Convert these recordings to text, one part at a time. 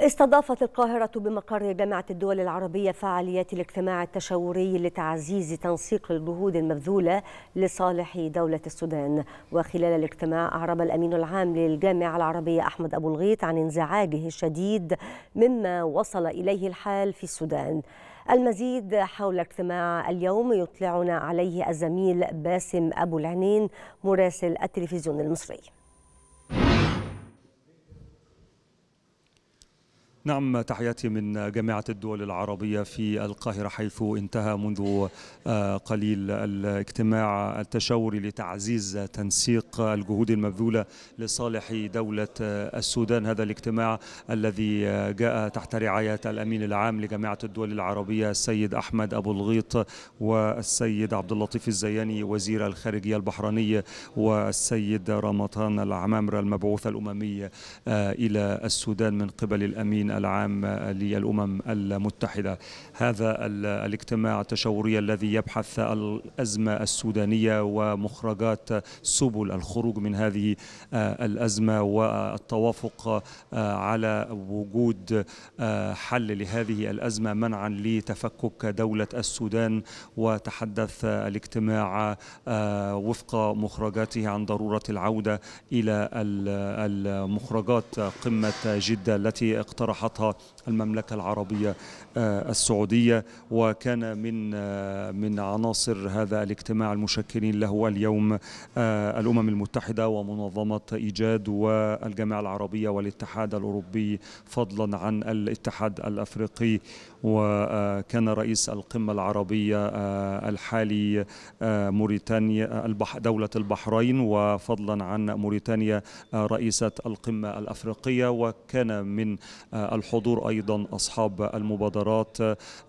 استضافت القاهرة بمقر جامعة الدول العربية فعاليات الاجتماع التشاوري لتعزيز تنسيق الجهود المبذولة لصالح دولة السودان وخلال الاجتماع أعرب الأمين العام للجامعة العربية أحمد أبو الغيط عن انزعاجه الشديد مما وصل إليه الحال في السودان المزيد حول اجتماع اليوم يطلعنا عليه الزميل باسم أبو العنين مراسل التلفزيون المصري نعم تحياتي من جامعة الدول العربية في القاهرة حيث انتهى منذ آه، قليل الاجتماع التشاوري لتعزيز تنسيق الجهود المبذولة لصالح دولة آه، السودان هذا الاجتماع الذي آه، جاء تحت رعاية الأمين العام لجامعة الدول العربية السيد أحمد أبو الغيط والسيد عبد اللطيف الزياني وزير الخارجية البحرانية والسيد رمضان العمامرة المبعوث الأممي إلى السودان من قبل الأمين العام للأمم المتحدة هذا الاجتماع التشاوري الذي يبحث الأزمة السودانية ومخرجات سبل الخروج من هذه آه، الأزمة والتوافق آه، على وجود آه، حل لهذه الأزمة منعا لتفكك دولة السودان وتحدث الاجتماع وفق مخرجاته عن ضرورة العودة إلى المخرجات قمة جدة التي اقترح اقترحتها المملكة العربية آه، السعودية وكان من آه، من عناصر هذا الاجتماع المشكلين له اليوم آه، الأمم المتحدة ومنظمة إيجاد والجامعة العربية والاتحاد الأوروبي فضلا عن الاتحاد الأفريقي وكان رئيس القمة العربية الحالي موريتانيا دولة البحرين وفضلا عن موريتانيا رئيسة القمة الأفريقية وكان من الحضور أيضا أصحاب المبادرات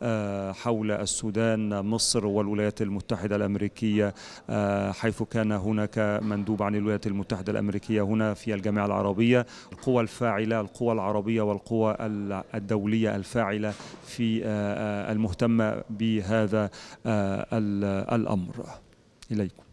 آه، حول السودان مصر والولايات المتحدة الأمريكية آه، حيث كان هناك مندوب عن الولايات المتحدة الأمريكية هنا في الجامعة العربية القوى الفاعلة القوى العربية والقوى الدولية الفاعلة في آه، المهتمة بهذا الأمر إليكم